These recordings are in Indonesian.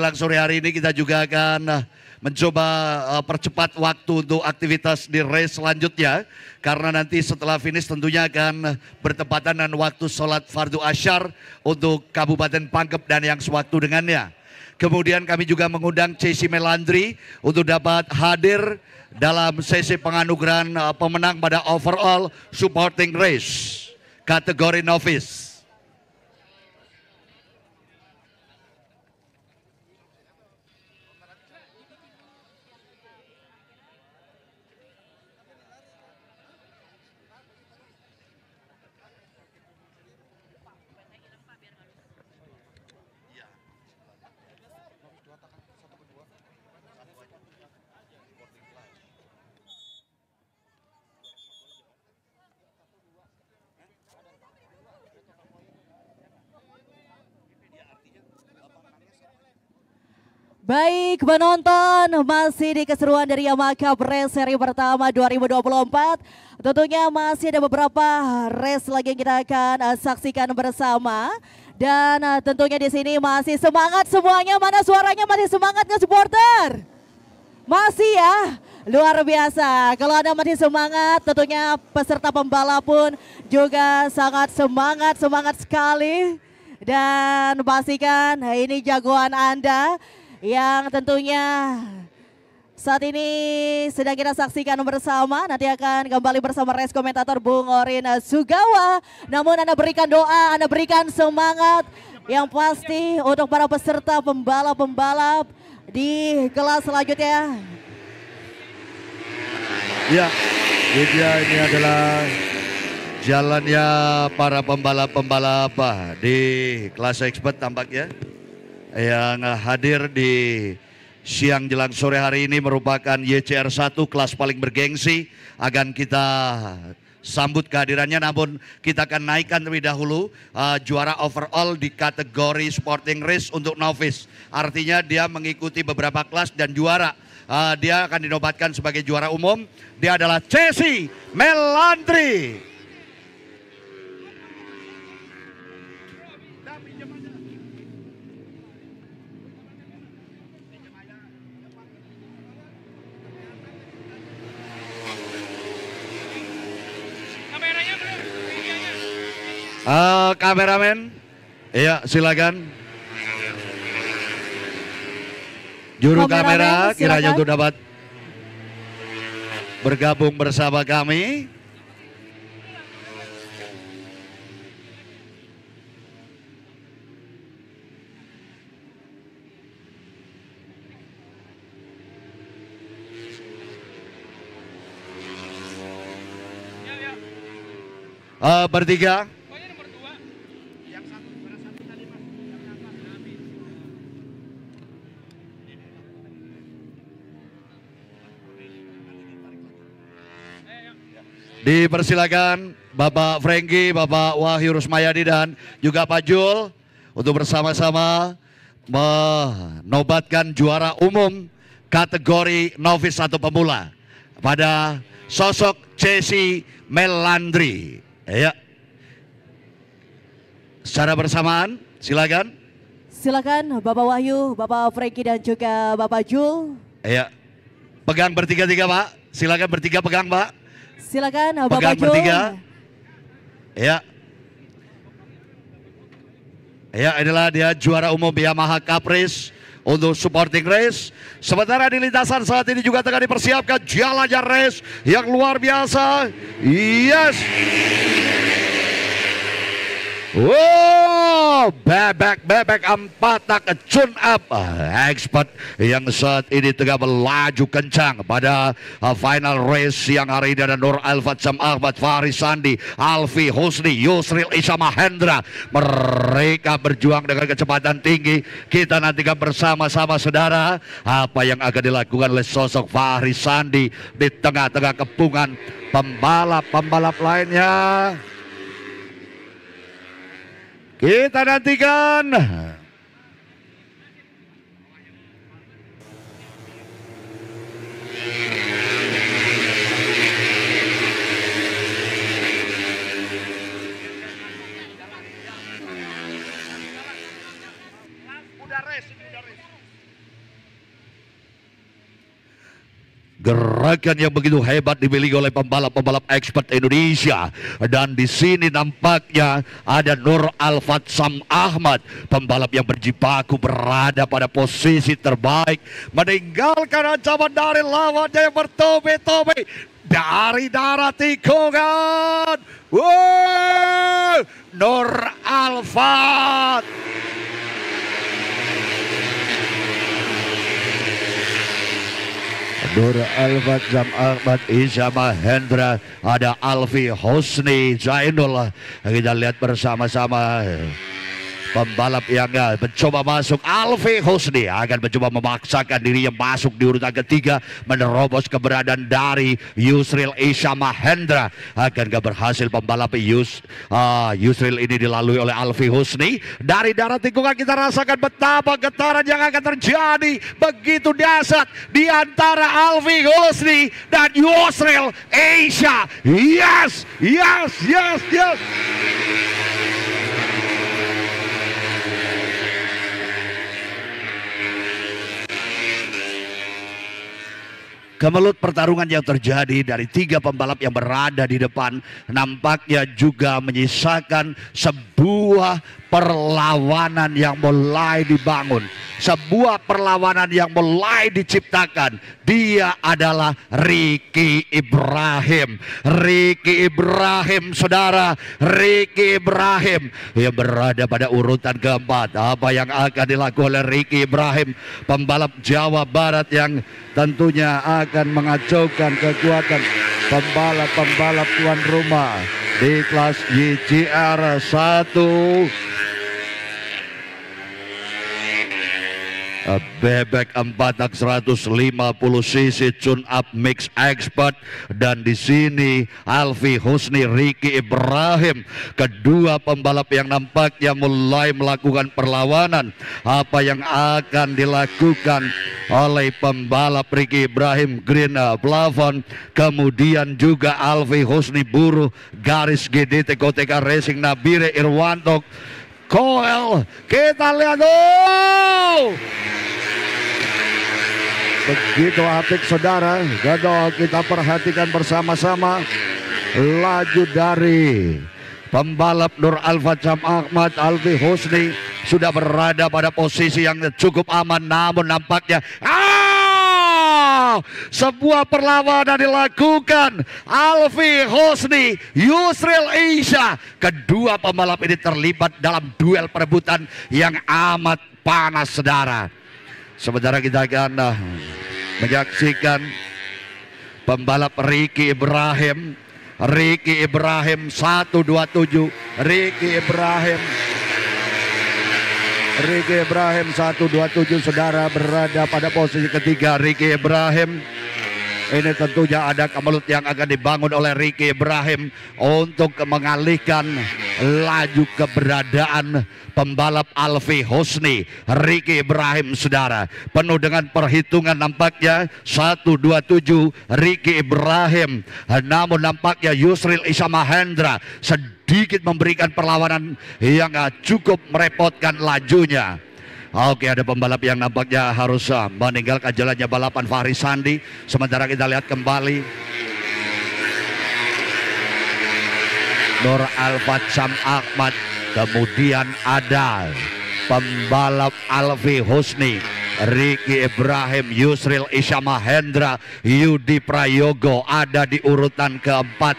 Jelang sore hari ini kita juga akan eh, mencoba eh, percepat waktu untuk aktivitas di race selanjutnya. Karena nanti setelah finish tentunya akan bertepatan dengan waktu sholat Fardu Asyar untuk Kabupaten Pangkep dan yang sewaktu dengannya. Kemudian kami juga mengundang Ceci Melandri untuk dapat hadir dalam sesi penganugerahan eh, pemenang pada overall supporting race kategori novice. Baik penonton, masih di keseruan dari Yamaha Race seri pertama 2024. Tentunya masih ada beberapa race lagi yang kita akan eh, saksikan bersama. Dan eh, tentunya di sini masih semangat semuanya, mana suaranya masih semangat ke supporter? Masih ya, luar biasa. Kalau Anda masih semangat, tentunya peserta pembalap pun juga sangat semangat, semangat sekali. Dan pastikan eh, ini jagoan Anda yang tentunya saat ini sedang kita saksikan bersama, nanti akan kembali bersama res komentator Bung Orin Sugawa. Namun Anda berikan doa, Anda berikan semangat yang pasti untuk para peserta pembalap-pembalap di kelas selanjutnya. Ya, jadi ini adalah jalannya para pembalap-pembalap di kelas expert tampaknya yang hadir di siang jelang sore hari ini merupakan YCR 1 kelas paling bergengsi. Akan kita sambut kehadirannya namun kita akan naikkan terlebih dahulu uh, juara overall di kategori sporting race untuk novice. Artinya dia mengikuti beberapa kelas dan juara. Uh, dia akan dinobatkan sebagai juara umum. Dia adalah Chelsea Melantri. Uh, kameramen, iya silakan. Juru kamera kiranya untuk dapat bergabung bersama kami. Uh, bertiga Dipersilakan Bapak Franky, Bapak Wahyu Rusmayadi dan juga Pak Jul untuk bersama-sama menobatkan juara umum kategori novis atau pemula pada sosok Cesi Melandri. Ya. Secara bersamaan, silakan. Silakan Bapak Wahyu, Bapak Franky dan juga Bapak Jul. Ya. Pegang bertiga-tiga, Pak. Silakan bertiga pegang, Pak. Silakan Bapak Pegang bertiga. Ya. Ya inilah dia juara umum Yamaha Caprice untuk supporting race. Sementara di lintasan saat ini juga tengah dipersiapkan jalannya race yang luar biasa. Yes. Wow. Oh, bebek-bebek tak tune up expert yang saat ini tengah melaju kencang pada uh, final race yang hari ini ada Nur Alfat Sam Ahmad, Faris Sandi, Alfi Husni, Yusril Isama Mahendra. Mereka berjuang dengan kecepatan tinggi. Kita nantikan bersama-sama saudara apa yang akan dilakukan oleh sosok Faris Sandi di tengah-tengah kepungan pembalap-pembalap lainnya. Kita nantikan gerakan yang begitu hebat dimiliki oleh pembalap-pembalap expert Indonesia dan di sini nampaknya ada Nur Al Sam Ahmad pembalap yang berjibaku berada pada posisi terbaik meninggalkan ancaman dari lawannya yang bertobe-tobe dari darat tikungan Wow, Nur Alfat Nur Elvan Jam Ahmad Isya Hendra ada Alfi Hosni Zainullah kita lihat bersama-sama Pembalap yang eh, mencoba masuk Alvi Husni akan mencoba memaksakan dirinya masuk di urutan ketiga menerobos keberadaan dari Yusril Isha Mahendra. akan gak berhasil pembalap Yus, uh, Yusril ini dilalui oleh Alfi Husni? Dari darat tikungan kita rasakan betapa getaran yang akan terjadi begitu dasar di antara Alfi Husni dan Yusril Isha. Yes, yes, yes, yes. Kemelut pertarungan yang terjadi dari tiga pembalap yang berada di depan nampaknya juga menyisakan sebuah perlawanan yang mulai dibangun, sebuah perlawanan yang mulai diciptakan. Dia adalah Riki Ibrahim. Riki Ibrahim, saudara, Riki Ibrahim yang berada pada urutan keempat. Apa yang akan dilakukan oleh Riki Ibrahim, pembalap Jawa Barat yang tentunya akan mengacaukan kekuatan pembalap-pembalap tuan rumah di kelas GCR 1 bebek 4650 cc tune up mix expert dan di sini Alfi Husni Riki Ibrahim kedua pembalap yang nampaknya mulai melakukan perlawanan apa yang akan dilakukan oleh pembalap Riki Ibrahim Green Plafon kemudian juga Alfi Husni Buruh garis GDT Koteka Racing Nabire Irwanto Koel. Kita lihat gol. Begitu apik saudara. Gagal kita perhatikan bersama-sama. Laju dari pembalap Nur Alfa Cam Ahmad Alfi Husni sudah berada pada posisi yang cukup aman namun nampaknya sebuah perlawanan dilakukan. Alfi Hosni, Yusril Isha Kedua pembalap ini terlibat dalam duel perebutan yang amat panas saudara. Sementara kita akan eh, menyaksikan pembalap Ricky Ibrahim. Ricky Ibrahim 127. Ricky Ibrahim Riki Ibrahim 127 saudara berada pada posisi ketiga Riki Ibrahim ini tentunya ada kemelut yang akan dibangun oleh Riki Ibrahim untuk mengalihkan laju keberadaan pembalap Alfi Hosni Riki Ibrahim saudara penuh dengan perhitungan nampaknya 127 Riki Ibrahim namun nampaknya Yusril Isamahendra sedang sedikit memberikan perlawanan yang cukup merepotkan lajunya. Oke ada pembalap yang nampaknya harus ah, meninggalkan jalannya balapan Fahri Sandi. Sementara kita lihat kembali. Nur Alfat Sam Ahmad. Kemudian ada pembalap Alvi Husni. Riki Ibrahim, Yusril Isyama Hendra, Yudi Prayogo ada di urutan keempat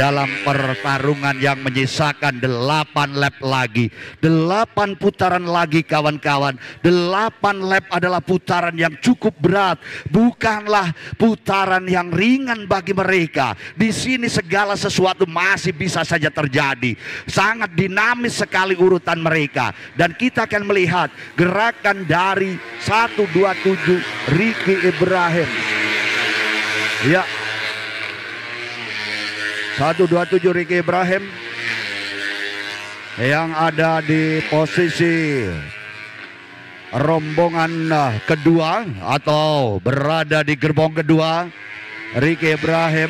dalam pertarungan yang menyisakan delapan lap lagi. delapan putaran lagi kawan-kawan. delapan lap adalah putaran yang cukup berat, bukanlah putaran yang ringan bagi mereka. Di sini segala sesuatu masih bisa saja terjadi. Sangat dinamis sekali urutan mereka dan kita akan melihat gerakan dari 127 Ricky Ibrahim. Ya, 127 Riki Ibrahim yang ada di posisi rombongan eh, kedua atau berada di gerbong kedua Riki Ibrahim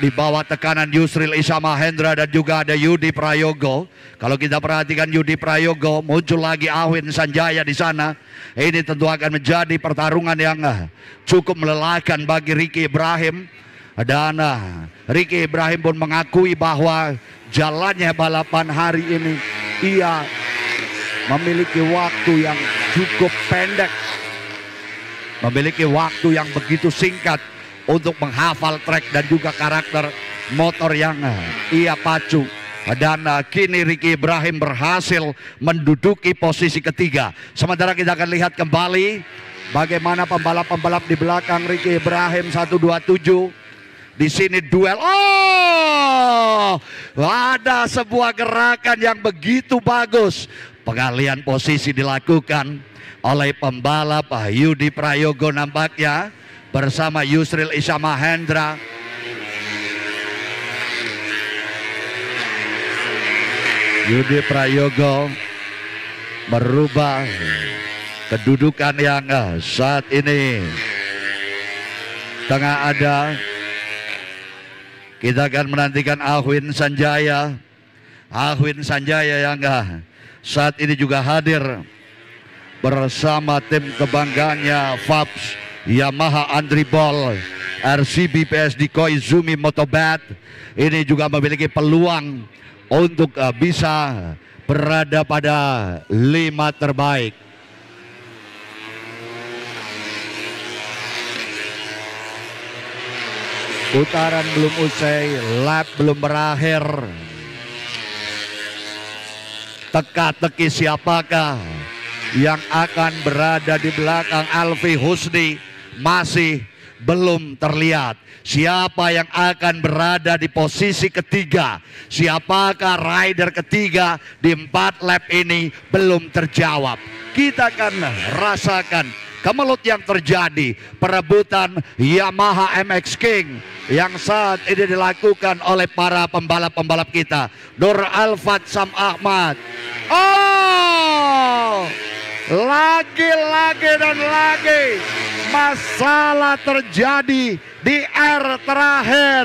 di bawah tekanan Yusril Isama Hendra dan juga ada Yudi Prayogo. Kalau kita perhatikan Yudi Prayogo muncul lagi Awin Sanjaya di sana. Ini tentu akan menjadi pertarungan yang eh, cukup melelahkan bagi Riki Ibrahim. Dan ah, Ricky Ibrahim pun mengakui bahwa jalannya balapan hari ini ia memiliki waktu yang cukup pendek. Memiliki waktu yang begitu singkat untuk menghafal trek dan juga karakter motor yang ah, ia pacu. Dan ah, kini Ricky Ibrahim berhasil menduduki posisi ketiga. Sementara kita akan lihat kembali bagaimana pembalap-pembalap di belakang Ricky Ibrahim 127. Di sini duel. Oh, ada sebuah gerakan yang begitu bagus. Pengalian posisi dilakukan oleh pembalap Yudi Prayogo nampaknya bersama Yusril Isamahendra Hendra. Yudi Prayogo merubah kedudukan yang saat ini tengah ada kita akan menantikan Ahwin Sanjaya. Ahwin Sanjaya yang enggak saat ini juga hadir bersama tim kebanggaannya Fabs Yamaha Andri Ball RCB PSD Koizumi Motobat. ini juga memiliki peluang untuk eh, bisa berada pada lima terbaik Putaran belum usai, lap belum berakhir. Teka-teki siapakah yang akan berada di belakang Alfi Husni masih belum terlihat. Siapa yang akan berada di posisi ketiga? Siapakah rider ketiga di empat lap ini belum terjawab. Kita akan rasakan kemelut yang terjadi. Perebutan Yamaha MX King yang saat ini dilakukan oleh para pembalap-pembalap kita. Nur Alfat Sam Ahmad. Oh! Lagi-lagi dan lagi masalah terjadi di R terakhir.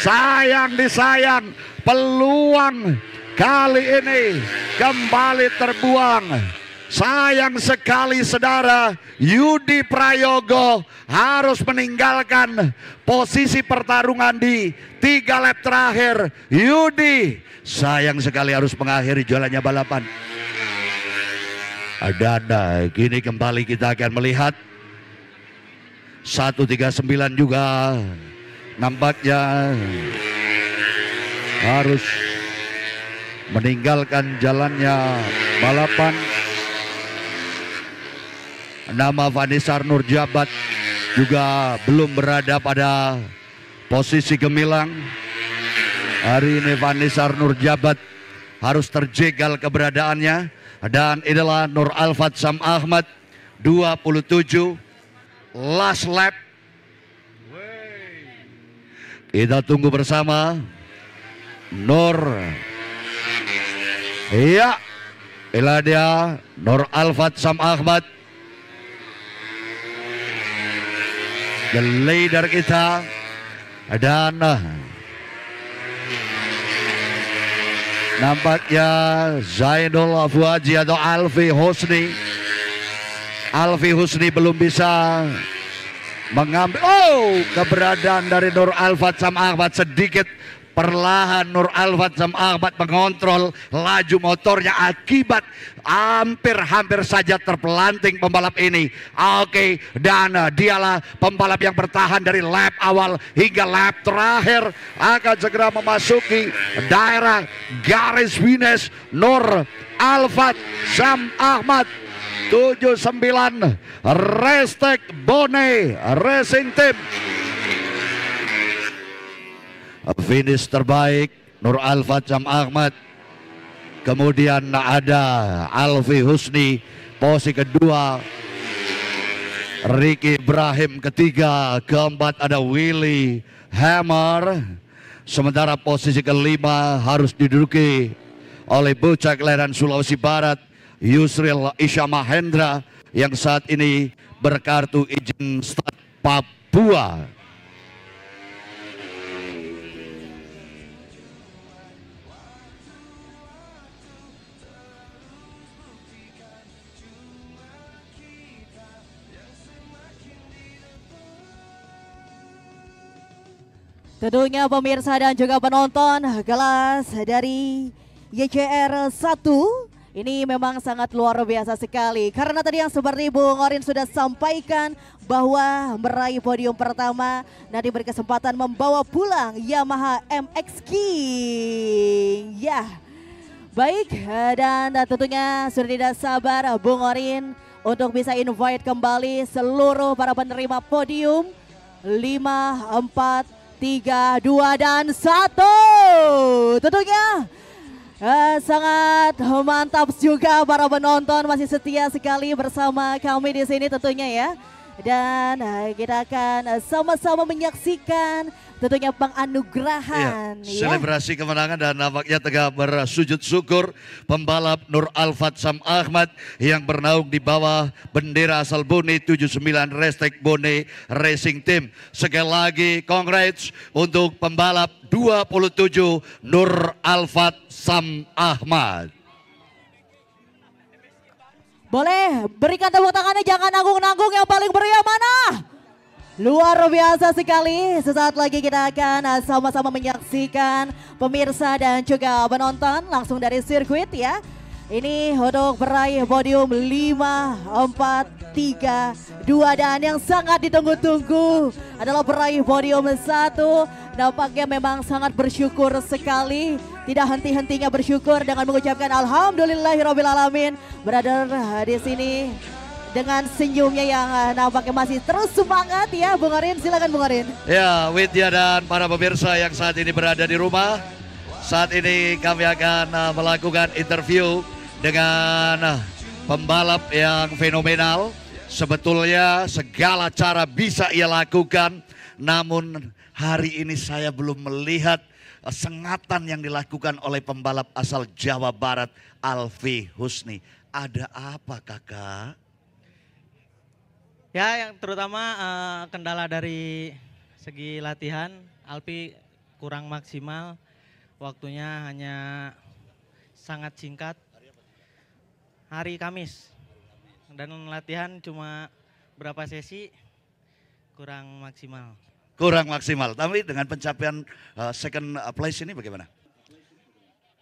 Sayang disayang peluang kali ini kembali terbuang Sayang sekali saudara, Yudi Prayogo harus meninggalkan posisi pertarungan di tiga lap terakhir. Yudi sayang sekali harus mengakhiri jalannya balapan. ada ada kini kembali kita akan melihat 139 juga nampaknya harus meninggalkan jalannya balapan nama Vanisar Nurjabat juga belum berada pada posisi gemilang. Hari ini Vanisar Nurjabat harus terjegal keberadaannya dan inilah Nur Alfat Sam Ahmad 27 last lap. Kita tunggu bersama Nur. Iya, inilah dia Nur Alfat Sam Ahmad the leader kita dan eh, nampaknya Zainul Fuaji atau Alfi Husni Alfi Husni belum bisa mengambil oh keberadaan dari Nur Alfat sama Ahmad sedikit Perlahan Nur Alfat sama Ahmad mengontrol laju motornya akibat hampir-hampir saja terpelanting pembalap ini. Oke, dan dialah pembalap yang bertahan dari lap awal hingga lap terakhir akan segera memasuki daerah garis finish Nur Alfat Sam Ahmad 79 Restek Bone Racing Team finish terbaik Nur Alfa Cam Ahmad. Kemudian ada Alfi Husni posisi kedua. Ricky Ibrahim ketiga, keempat ada Willy Hammer. Sementara posisi kelima harus diduduki oleh bocah kelahiran Sulawesi Barat Yusril Isha Mahendra yang saat ini berkartu izin start Papua. Tentunya pemirsa dan juga penonton gelas dari YCR 1 ini memang sangat luar biasa sekali karena tadi yang seperti Bung Orin sudah sampaikan bahwa meraih podium pertama nanti berkesempatan membawa pulang Yamaha MX King. Ya. Yeah. Baik dan tentunya sudah tidak sabar Bung Orin untuk bisa invite kembali seluruh para penerima podium 5 4 tiga, dua, dan satu. Tentunya eh, sangat mantap juga para penonton masih setia sekali bersama kami di sini tentunya ya. Dan eh, kita akan eh, sama-sama menyaksikan tentunya penganugerahan. Iya, ya. selebrasi ya. kemenangan dan nampaknya tegak bersujud syukur pembalap Nur Alfat Sam Ahmad yang bernaung di bawah bendera asal Bone 79 Restek Bone Racing Team. Sekali lagi congrats untuk pembalap 27 Nur Alfat Sam Ahmad. Boleh berikan tepuk tangannya jangan nanggung-nanggung yang paling meriah mana? Luar biasa sekali, sesaat lagi kita akan eh, sama-sama menyaksikan pemirsa dan juga penonton langsung dari sirkuit ya. Ini untuk peraih podium 5, 4, 3, 2 dan yang sangat ditunggu-tunggu adalah peraih podium 1. Nampaknya memang sangat bersyukur sekali. Tidak henti-hentinya bersyukur dengan mengucapkan Alhamdulillahirrohmanirrohim. Berada eh, di sini dengan senyumnya yang eh, nampaknya masih terus semangat ya Bung Arin. Silakan Bung Arin. Ya Widya dan para pemirsa yang saat ini berada di rumah. Saat ini kami akan eh, melakukan interview dengan pembalap yang fenomenal. Sebetulnya segala cara bisa ia lakukan, namun hari ini saya belum melihat sengatan yang dilakukan oleh pembalap asal Jawa Barat Alfi Husni. Ada apa kakak? Ya yang terutama uh, kendala dari segi latihan Alfi kurang maksimal, waktunya hanya sangat singkat hari Kamis. Dan latihan cuma berapa sesi kurang maksimal. Kurang maksimal. Tapi dengan pencapaian uh, second eh, place ini bagaimana?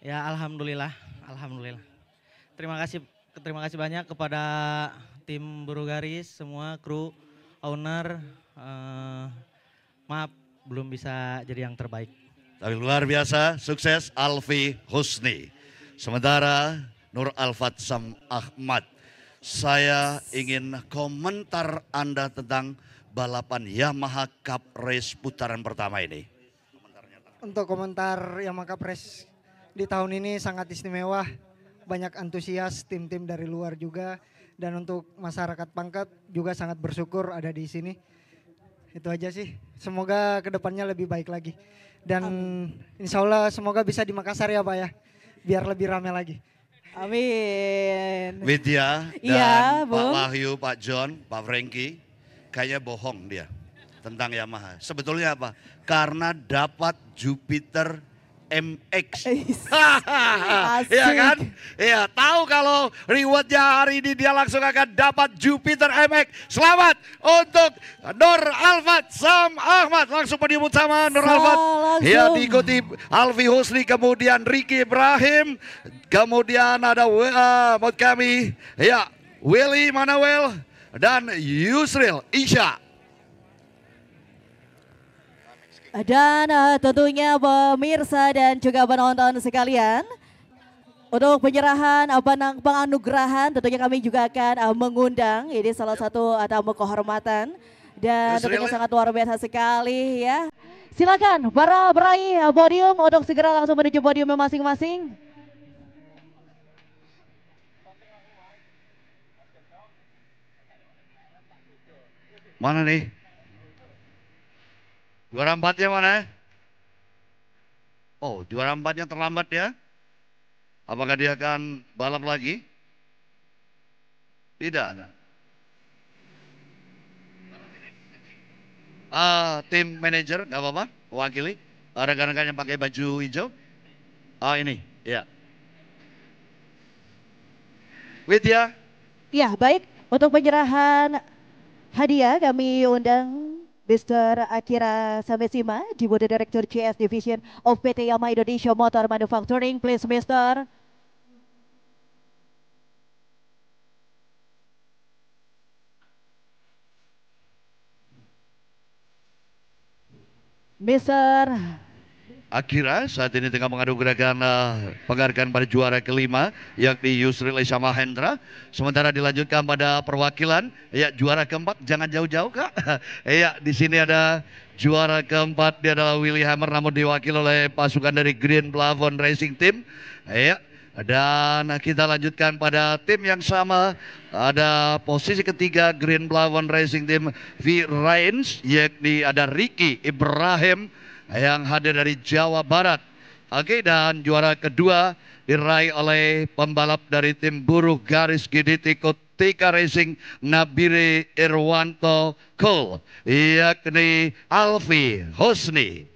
Ya alhamdulillah, alhamdulillah. Terima kasih terima kasih banyak kepada tim Buru Garis, semua kru, owner, uh, maaf belum bisa jadi yang terbaik. Tapi luar biasa, sukses Alfi Husni. Sementara Nur al Sam Ahmad. Saya ingin komentar Anda tentang balapan Yamaha Cup Race putaran pertama ini. Untuk komentar Yamaha Cup Race di tahun ini sangat istimewa. Banyak antusias tim-tim dari luar juga. Dan untuk masyarakat pangkat juga sangat bersyukur ada di sini. Itu aja sih. Semoga kedepannya lebih baik lagi. Dan insya Allah semoga bisa di Makassar ya Pak ya. Biar lebih ramai lagi. Amin. Widya iya, dan ya, Pak Bung. Wahyu, Pak John, Pak Franky, kayaknya bohong dia tentang Yamaha. Sebetulnya apa? Karena dapat Jupiter MX. Iya kan? Ya, tahu kalau rewardnya hari ini dia langsung akan dapat Jupiter MX. Selamat untuk Nur Alfat Sam Ahmad. Langsung penyebut sama Nur Alfat. Ya, diikuti Alfi Husni, kemudian Ricky Ibrahim. Kemudian ada uh, kami. Ya, Willy Manuel dan Yusril Isya. Dan uh, tentunya pemirsa dan juga penonton sekalian, untuk penyerahan apa nang penganugerahan tentunya kami juga akan uh, mengundang ini salah satu eh, tamu kehormatan dan Israel. tentunya sangat luar biasa sekali ya. Silakan para peraih eh, podium untuk segera langsung menuju podium masing-masing. Mana nih? Juara empatnya mana? Oh, juara empatnya terlambat ya. Apakah dia akan balap lagi? Tidak. Uh, tim manager, nggak apa-apa, wakili. Ah, Rekan-rekan yang pakai baju hijau. Oh ini, ya. Yeah. Widya. Ya, baik. Untuk penyerahan hadiah kami undang Mr. Akira Samesima, Deputy Director CS Division of PT Yamaha Indonesia Motor Manufacturing. Please, Mr. Mister Akira saat ini tengah mengadu gerakan uh, eh, penghargaan pada juara kelima yakni Yusril Lesha Hendra. Sementara dilanjutkan pada perwakilan ya juara keempat jangan jauh-jauh kak. ya di sini ada juara keempat dia adalah Willy Hammer namun diwakili oleh pasukan dari Green Plafon Racing Team. Ya dan kita lanjutkan pada tim yang sama. Ada posisi ketiga Green Blawan Racing Team V Rains. Yakni ada Ricky Ibrahim yang hadir dari Jawa Barat. Oke dan juara kedua diraih oleh pembalap dari tim buruh garis GDT Kotika Racing Nabire Irwanto Cole yakni Alfi Hosni.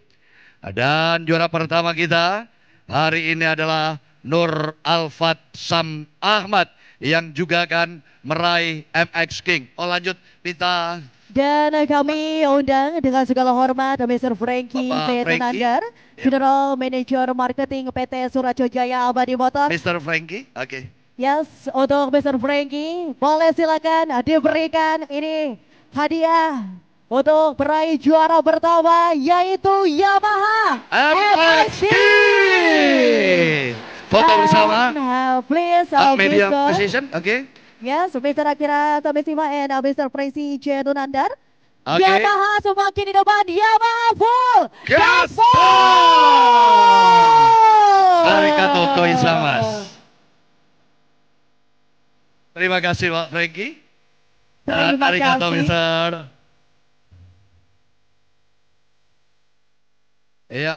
Dan juara pertama kita hari ini adalah Nur Alfat Sam Ahmad yang juga akan meraih MX King. Oh lanjut kita. Dan kami undang dengan segala hormat Mr. Frankie P. General yep. Ya. General Manager Marketing PT Surajo Jaya Abadi Motor. Mr. Frankie, oke. Okay. Yes, untuk Mr. Frankie, boleh silakan diberikan ini hadiah untuk peraih juara pertama yaitu Yamaha MXG foto bersama. Now please. Uh, media position, oke. Okay. Ya, yes, Mr. Akira Tomesima and uh, Mr. Presi J. Dunandar. Okay. Yamaha semakin di depan, Yamaha full. Yes. Arigato koizamas. Terima kasih Pak Frankie. Terima ah, Arigato, kasih. Mr. Iya.